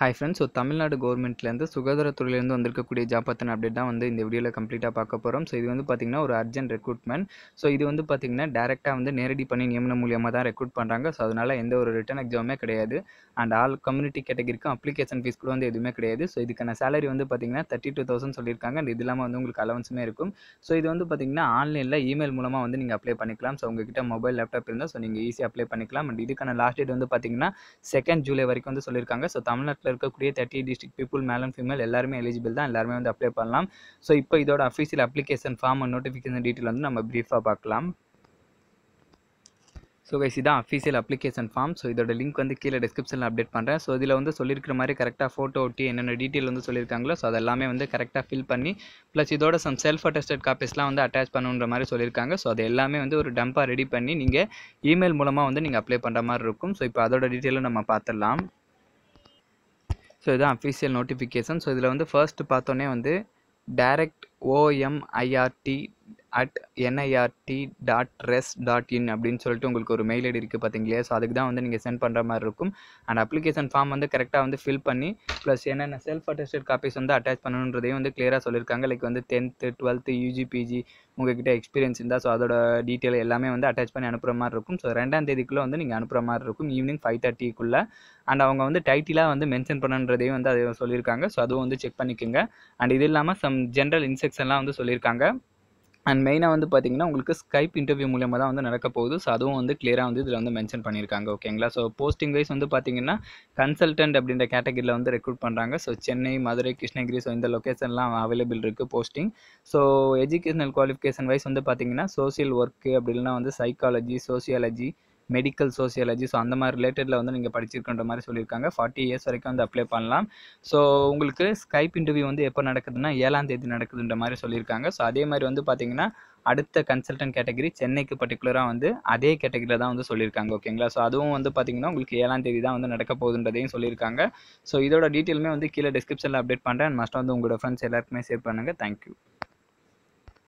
hi friends so Tamil Nadu கவர்மெண்ட்லேருந்து சுகாதாரத்துறையிலேருந்து வந்திருக்கக்கூடிய job பற்றின அப்டேட் தான் வந்து இந்த வீடியோவில் கம்ப்ளீட்டாக பார்க்க போகிறோம் ஸோ இது வந்து பார்த்திங்கன்னா ஒரு அர்ஜென்ட் ரெக்ரூட்மெண்ட் ஸோ இது வந்து பார்த்திங்கன்னா டேரெக்டாக வந்து நேரடி பண்ணி நியமனம் மூலியமாக தான் ரெக்ரூட் பண்ணுறாங்க ஸோ அதனால் எந்த ஒரு ரிட்டன் எக்ஸாமே கிடையாது அண்ட் ஆல் கம்யூனிட்டி கேட்டகிரிக்கும் அப்ளிகேஷன் ஃபீஸ் கூட வந்து எதுவுமே கிடையாது ஸோ இதுக்கான சேலரி வந்து பார்த்திங்கன்னா தேர்ட்டி டூ தௌசண்ட் சொல்லியிருக்காங்க அண்ட் இது இல்லாமல் வந்து உங்களுக்கு அலவன்ஸுமே இருக்கும் ஸோ இது வந்து பார்த்திங்கன்னா ஆன்லைனில் இமெயில் மூலமாக வந்து நீங்கள் அப்ளை பண்ணிக்கலாம் ஸோ உங்ககிட்ட மொபைல் லேப்டாப் இருந்தால் ஸோ நீங்கள் ஈஸியாக அப்ளை பண்ணிக்கலாம் அண்ட் இதுக்கான லாஸ்ட் டேட் வந்து பார்த்திங்கன்னா செகண்ட் ஜூலை வரைக்கும் வந்து சொல்லியிருக்காங்க ஸோ தமிழ்நாட்டில் மொத்தம் இருக்கக்கூடிய thirty district people male and female எல்லாருமே எலிஜிபிள் தான் எல்லாருமே வந்து அப்ளை பண்ணலாம் ஸோ இப்போ இதோட official application form and notification detail வந்து நம்ம ப்ரீஃபாக பார்க்கலாம் ஸோ கைஸ் இதான் அஃபீஷியல் அப்ளிகேஷன் ஃபார்ம் ஸோ இதோட லிங்க் வந்து கீழே டிஸ்கிரிப்ஷனில் அப்டேட் பண்ணுறேன் ஸோ இதில் வந்து சொல்லியிருக்கிற மாதிரி கரெக்டாக ஃபோட்டோ ஒட்டி என்னென்ன டீட்டெயில் வந்து சொல்லியிருக்காங்களோ ஸோ அதெல்லாமே வந்து கரெக்டாக ஃபில் பண்ணி ப்ளஸ் இதோட சம் செல்ஃப் அட்டஸ்டட் காப்பீஸ்லாம் வந்து அட்டாச் பண்ணுன்ற மாதிரி சொல்லியிருக்காங்க ஸோ அது எல்லாமே வந்து ஒரு டம்பாக ரெடி பண்ணி நீங்கள் இமெயில் மூலமாக வந்து நீங்கள் அப்ளை பண்ணுற மாதிரி இருக்கும் ஸோ இப்போ அதோட டீட்டெயிலும் நம்ம பார்த்துடலாம் ஸோ இதுதான் அஃபிஷியல் நோட்டிஃபிகேஷன் ஸோ இதில் வந்து ஃபர்ஸ்ட் பார்த்தோன்னே வந்து direct OMIRT at NIRT dot res dot in அப்படின்னு சொல்லிட்டு உங்களுக்கு ஒரு மெயில் ஐடி இருக்குது பார்த்தீங்களா ஸோ அதுக்கு தான் வந்து நீங்கள் சென்ட் பண்ணுற மாதிரி இருக்கும் அண்ட் அப்ளிகேஷன் ஃபார்ம் வந்து கரெக்டாக வந்து ஃபில் பண்ணி ப்ளஸ் என்னென்ன செல்ஃப் அட்டஸ்டட் காப்பீஸ் வந்து அட்டாச் பண்ணணுன்றதையும் வந்து கிளியராக சொல்லியிருக்காங்க லைக் வந்து டென்த்து டுவெல்த்து யூஜி பிஜி உங்ககிட்ட எக்ஸ்பீரியன்ஸ் இருந்தால் ஸோ அதோட டீட்டெயில் எல்லாமே வந்து அட்டாச் பண்ணி அனுப்புகிற மாதிரி இருக்கும் ஸோ ரெண்டாம் தேதிக்குள்ளே வந்து நீங்கள் அனுப்புகிற மாதிரி இருக்கும் ஈவினிங் ஃபைவ் தேர்ட்டிக்குள்ளே அண்ட் அவங்க வந்து டைட்டிலாக வந்து மென்ஷன் பண்ணுன்றதையும் வந்து அதை சொல்லியிருக்காங்க ஸோ அதுவும் வந்து செக் பண்ணிக்கோங்க அண்ட் இது இல்லாமல் சம் ஜென்ரல் இன்ஸ்ட்ரக்ஷன்லாம் வந்து சொல்லியிருக்காங்க அண்ட் மெயினாக வந்து பார்த்தீங்கன்னா உங்களுக்கு ஸ்கைப் இன்டர்வியூ மூலியமாக தான் வந்து நடக்க போகுது ஸோ அதுவும் வந்து கிளியராக வந்து இதில் வந்து மென்ஷன் பண்ணியிருக்காங்க ஓகேங்களா ஸோ போஸ்டிங் வைஸ் வந்து பார்த்தீங்கன்னா கன்சல்டன்ட் அப்படின்ற கேட்டகரியில் வந்து ரெக்ரூட் பண்ணுறாங்க ஸோ சென்னை மதுரை கிருஷ்ணகிரி ஸோ இந்த லொக்கேஷன்லாம் அவைலபிள் இருக்குது posting so educational qualification wise வந்து பார்த்தீங்கன்னா சோசியல் ஒர்க்கு அப்படி இல்லைனா வந்து psychology sociology medical sociology so அந்த மாதிரி ரிலேட்டடில் வந்து நீங்கள் படிச்சிருக்கின்ற மாதிரி சொல்லியிருக்காங்க ஃபார்ட்டி இயர்ஸ் வரைக்கும் வந்து அப்ளை பண்ணலாம் ஸோ உங்களுக்கு ஸ்கைப் இன்டர்வியூ வந்து எப்போ நடக்குதுன்னா ஏழாம் தேதி நடக்குதுன்ற மாதிரி சொல்லியிருக்காங்க ஸோ அதே மாதிரி வந்து பார்த்தீங்கன்னா அடுத்த கன்சல்டன்ட் கேட்டகரி சென்னைக்கு பர்டிகுலராக வந்து அதே கேட்டகரியில் தான் வந்து சொல்லியிருக்காங்க ஓகேங்களா ஸோ அதுவும் வந்து பார்த்தீங்கன்னா உங்களுக்கு ஏழாம் தேதி தான் வந்து நடக்க போகுதுன்றதையும் சொல்லியிருக்காங்க ஸோ இதோட டீட்டெயிலுமே வந்து கீழே டிஸ்கிரிப்ஷனில் அப்டேட் பண்ணுறேன் அண்ட் மஸ்ட் வந்து உங்களோட ஃப்ரெண்ட்ஸ் எல்லாருக்குமே ஷேர் பண்ணுங்கள் தேங்க்யூ